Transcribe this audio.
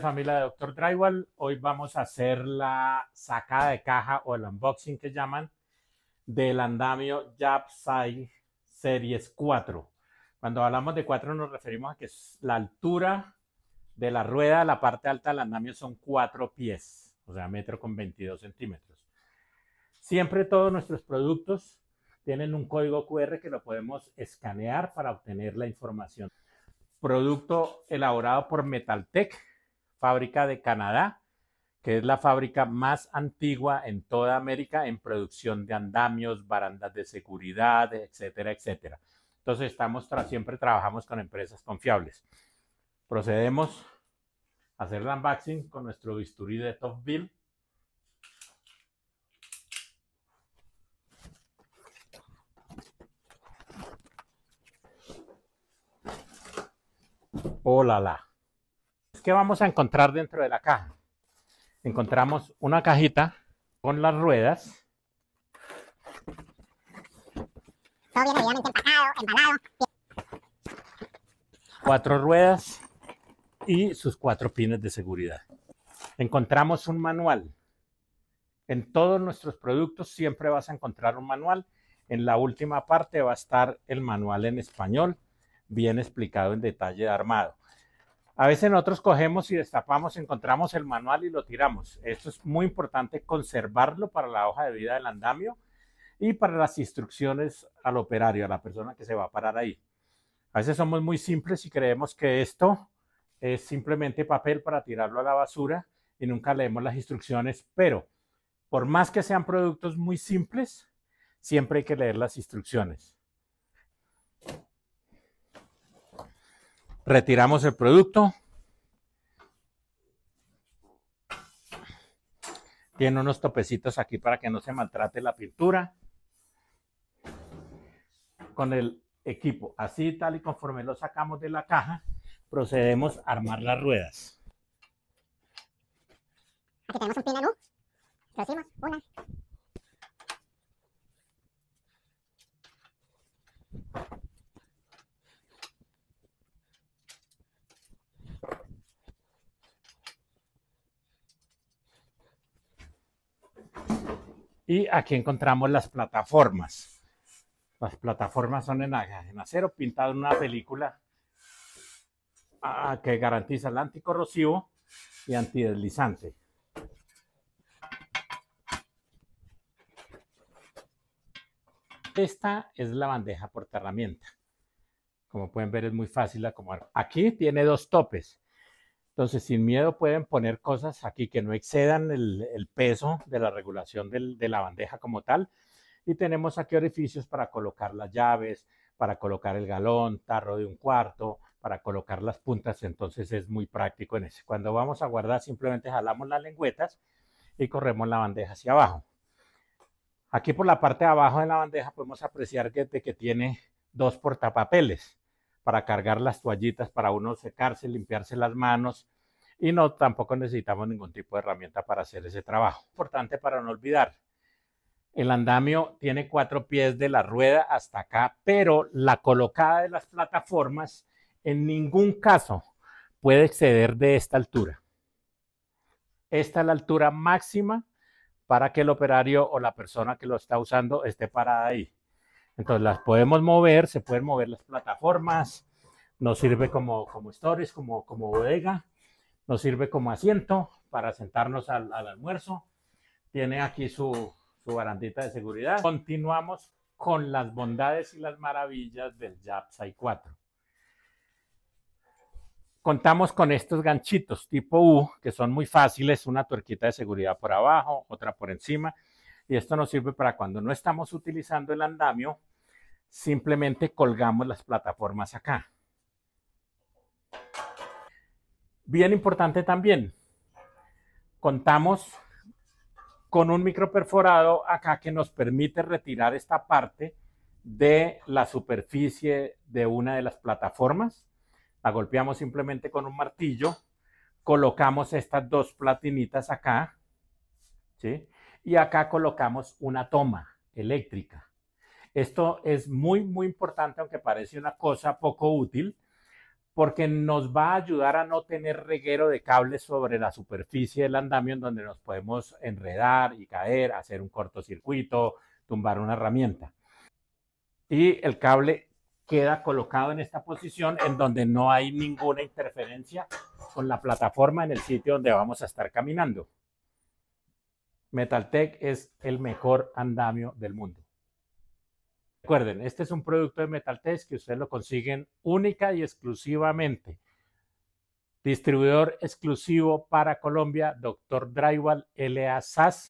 familia de Doctor Drywall, hoy vamos a hacer la sacada de caja o el unboxing que llaman del andamio Japsai Series 4. Cuando hablamos de 4 nos referimos a que la altura de la rueda, la parte alta del andamio son 4 pies, o sea, metro con 22 centímetros. Siempre todos nuestros productos tienen un código QR que lo podemos escanear para obtener la información. Producto elaborado por Metaltech fábrica de Canadá, que es la fábrica más antigua en toda América en producción de andamios, barandas de seguridad, etcétera, etcétera. Entonces estamos siempre trabajamos con empresas confiables. Procedemos a hacer el unboxing con nuestro bisturí de Top Bill. Oh, la. ¿qué vamos a encontrar dentro de la caja? Encontramos una cajita con las ruedas. Cuatro ruedas y sus cuatro pines de seguridad. Encontramos un manual. En todos nuestros productos siempre vas a encontrar un manual. En la última parte va a estar el manual en español, bien explicado en detalle de armado. A veces nosotros cogemos y destapamos, encontramos el manual y lo tiramos. Esto es muy importante conservarlo para la hoja de vida del andamio y para las instrucciones al operario, a la persona que se va a parar ahí. A veces somos muy simples y creemos que esto es simplemente papel para tirarlo a la basura y nunca leemos las instrucciones, pero por más que sean productos muy simples, siempre hay que leer las instrucciones. Retiramos el producto. Tiene unos topecitos aquí para que no se maltrate la pintura. Con el equipo, así tal y conforme lo sacamos de la caja, procedemos a armar las ruedas. Aquí tenemos un una, Y aquí encontramos las plataformas. Las plataformas son en, en acero pintado en una película ah, que garantiza el anticorrosivo y antideslizante. Esta es la bandeja por herramienta. Como pueden ver es muy fácil acomodar. Aquí tiene dos topes. Entonces, sin miedo pueden poner cosas aquí que no excedan el, peso de la regulación de la bandeja como tal. Y tenemos aquí orificios para colocar las llaves, para colocar el galón, tarro de un cuarto, para colocar las puntas. Entonces es muy práctico en ese. Cuando vamos a guardar, simplemente jalamos las lengüetas y corremos la bandeja hacia abajo. Aquí por la parte de abajo de la bandeja podemos apreciar que tiene dos portapapeles para cargar las toallitas, para uno secarse, limpiarse las manos. Y no, tampoco necesitamos ningún tipo de herramienta para hacer ese trabajo. Importante para no olvidar, el andamio tiene cuatro pies de la rueda hasta acá, pero la colocada de las plataformas en ningún caso puede exceder de esta altura. Esta es la altura máxima para que el operario o la persona que lo está usando esté parada ahí. Entonces las podemos mover, se pueden mover las plataformas, nos sirve como, como como, como bodega, nos sirve como asiento para sentarnos al, almuerzo. Tiene aquí su, su barandita de seguridad. Continuamos con las bondades y las maravillas del Japsai 4. Contamos con estos ganchitos tipo U, que son muy fáciles, una tuerquita de seguridad por abajo, otra por encima y esto nos sirve para cuando no estamos utilizando el andamio, simplemente colgamos las plataformas acá. Bien importante también, contamos con un microperforado acá que nos permite retirar esta parte de la superficie de una de las plataformas. La golpeamos simplemente con un martillo, colocamos estas dos platinitas acá, ¿sí? y acá colocamos una toma eléctrica. Esto es muy, muy importante, aunque parece una cosa poco útil, porque nos va a ayudar a no tener reguero de cables sobre la superficie del andamio en donde nos podemos enredar y caer, hacer un cortocircuito, tumbar una herramienta. Y el cable queda colocado en esta posición en donde no hay ninguna interferencia con la plataforma en el sitio donde vamos a estar caminando. Metaltech es el mejor andamio del mundo. Recuerden, este es un producto de Metaltech que ustedes lo consiguen única y exclusivamente. Distribuidor exclusivo para Colombia, Dr. Drywall L.A. SAS.